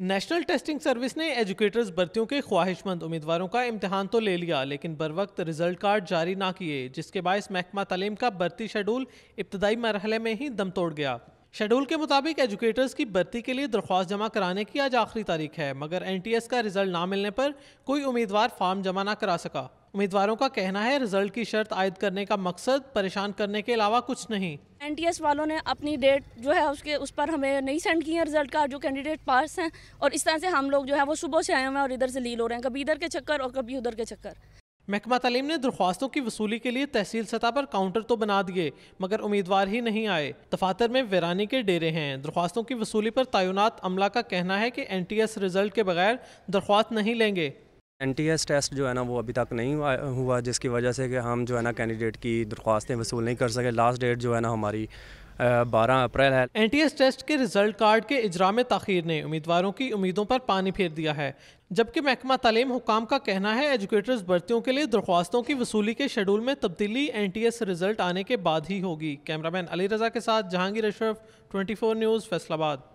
national testing service ने educators भर्तियों के ख्वाहिशमंद उम्मीदवारों का इम्तहान तो ले लिया लेकिन बर वक्त रिजल्ट कार्ड जारी ना किए जिसके बायस महकमा तलीम का भर्ती शेड्यूल इब्तदाई मरहले में ही दम तोड़ गया शेड्यूल के मुताबिक एजुकेटर्स की भर्ती के लिए दरख्वास्त जमा कराने की आज आखिरी तारीख है मगर एन का रिजल्ट ना मिलने पर कोई उम्मीदवार फॉर्म जमा ना करा सका उम्मीदवारों का कहना है रिजल्ट की शर्त आयद करने का मकसद परेशान करने के अलावा कुछ नहीं एन वालों ने अपनी डेट जो है उसके उस पर हमें नहीं सेंड की है रिजल्ट का जो कैंडिडेट पास हैं और इस तरह से हम लोग जो है वो सुबह से आए हुए हैं और इधर से लील हो रहे हैं कभी इधर के चक्कर और कभी उधर के चक्कर महकमा तलीम ने दरख्वास्तों की वसूली के लिए तहसील सतह पर काउंटर तो बना दिए मगर उम्मीदवार ही नहीं आए दफातर में वेरानी के डेरे हैं दरख्वास्तों की वसूली पर तयनत अमला का कहना है कि एन टी एस रिजल्ट के बगैर दरख्वास्त नहीं लेंगे एन टी एस टेस्ट जो है ना वो अभी तक नहीं हुआ, जिसकी वजह से कि हम जो है ना कैंडिडेट की दरख्वास्तें वसूल नहीं कर सके लास्ट डेट जो है ना हमारी बारह अप्रैल है एन टी एस टेस्ट के रिजल्ट कार्ड के इजरा में तखीर ने उम्मीदवारों की उम्मीदों पर पानी फेर दिया है जबकि महकमा तलीम हुकाम का कहना है एजुकेटर्स भर्तियों के लिए दरख्वास्तों की वसूली के शेड्यूल में तब्दीली एन टी एस रिजल्ट आने के बाद ही होगी कैमरामैन अली रजा के साथ Jahangir Ashraf twenty four news Faisalabad